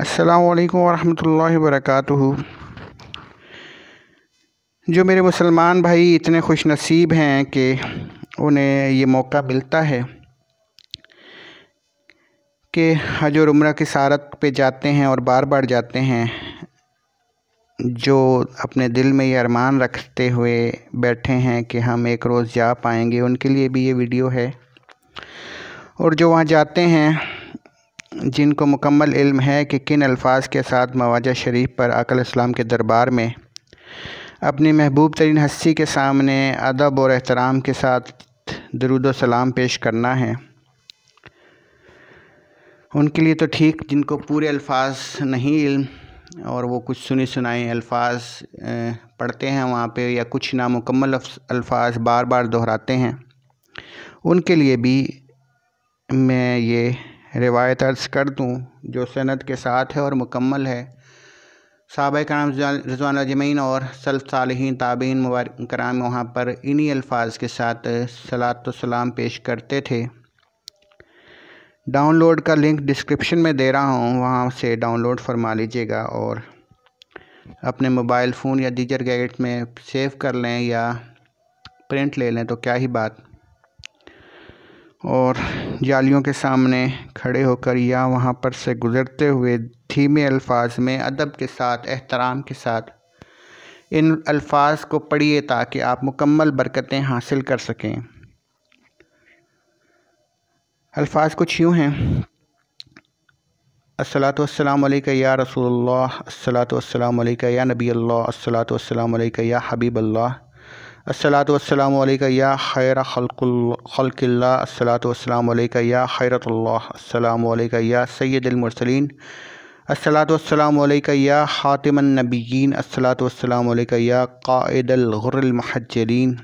अस्सलाम वालेकुम वरक जो मेरे मुसलमान भाई इतने खुश नसीब हैं कि उन्हें ये मौका मिलता है कि हज और उम्र की सारत पे जाते हैं और बार बार जाते हैं जो अपने दिल में ये अरमान रखते हुए बैठे हैं कि हम एक रोज़ जा पाएंगे उनके लिए भी ये वीडियो है और जो वहाँ जाते हैं जिनको मुकम्मल इल्म है कि किन अल्फाज के साथ मवाजा शरीफ पर अकल इस्लाम के दरबार में अपनी महबूब तरीन हस्सी के सामने अदब और एहतराम के साथ दरुद सलाम पेश करना है उनके लिए तो ठीक जिनको पूरे अल्फाज नहीं इल्म और वो कुछ सुनी सुनाए अल्फाज पढ़ते हैं वहाँ पे या कुछ नामुकम्मल अल्फाज बार बार दोहराते हैं उनके लिए भी मैं ये रिवायत अर्ज़ कर दूँ जो सनत के साथ है और मुकम्मल है साहब कराम रजवान जमीन और सल्फ साल ताबीन मुबारक कराम वहाँ पर इन्हीं अल्फाज के साथ सलात सलाम पेश करते थे डाउनलोड का लिंक डिस्क्रिप्शन में दे रहा हूँ वहाँ से डाउनलोड फरमा लीजिएगा और अपने मोबाइल फ़ोन या डीजर गैगेट में सेव कर लें या प्रिंट ले लें तो क्या ही बात और जालियों के सामने खड़े होकर या वहाँ पर से गुज़रते हुए धीमे अल्फाज में अदब के साथ एहतराम के साथ इन अल्फाज को पढ़िए ताकि आप मुकम्मल बरकतें हासिल कर सकें अल्फाज कुछ यूँ हैं असलात वसलाम या रसूल असलात वसलाम या नबी अल्लाह असलात वसलाम या हबीब अल्लाह الصلاة والسلام عليك يا خير خلق خلق الله الصلاة والسلام عليك يا خيرة الله السلام عليك يا سيد المرسلين الصلاة والسلام عليك يا خاتم النبيين الصلاة والسلام عليك يا قائد الغر المحجرين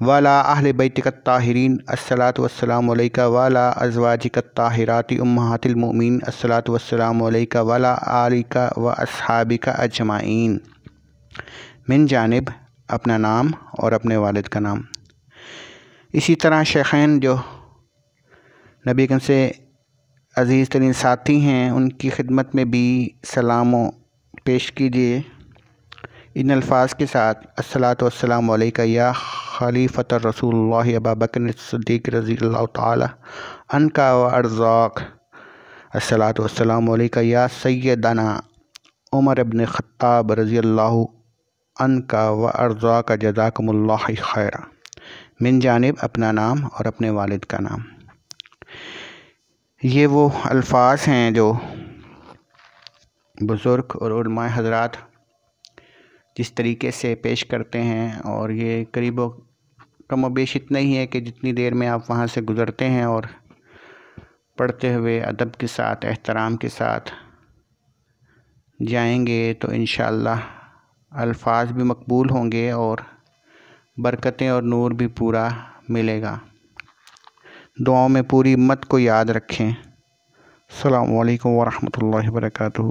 ولا أهل بيتك الطاهرين الصلاة والسلام عليك ولا أزواجك الطاهرات أمهات المؤمنين الصلاة والسلام عليك ولا آلك وأصحابك أجمعين من جانب अपना नाम और अपने वालिद का नाम इसी तरह शेखैन जो नबी कम से अज़ीज़ तरीन साथी हैं उनकी खिदमत में भी सलाम पेश कीजिए इन अल्फाज के साथ असलात वसलाम या खलीफ़त रसूल अबाबकर रज़ी तन का अर्ज़ाक असलात वसलाम या सैदना उमर अबन ख़ाब रज़ी अन का व अर्जा का जजाकमल्ला खैर मिन जानब अपना नाम और अपने वालिद का नाम ये वो अल्फाज हैं जो बुज़ुर्ग और हजरात जिस तरीके से पेश करते हैं और ये करीब कम बेश इतना ही है कि जितनी देर में आप वहाँ से गुज़रते हैं और पढ़ते हुए अदब के साथ एहतराम के साथ जाएंगे तो इन अल्फाज भी मकबूल होंगे और बरकतें और नूर भी पूरा मिलेगा दुआओं में पूरी मत को याद रखें अल्लाम वरहमल वर्का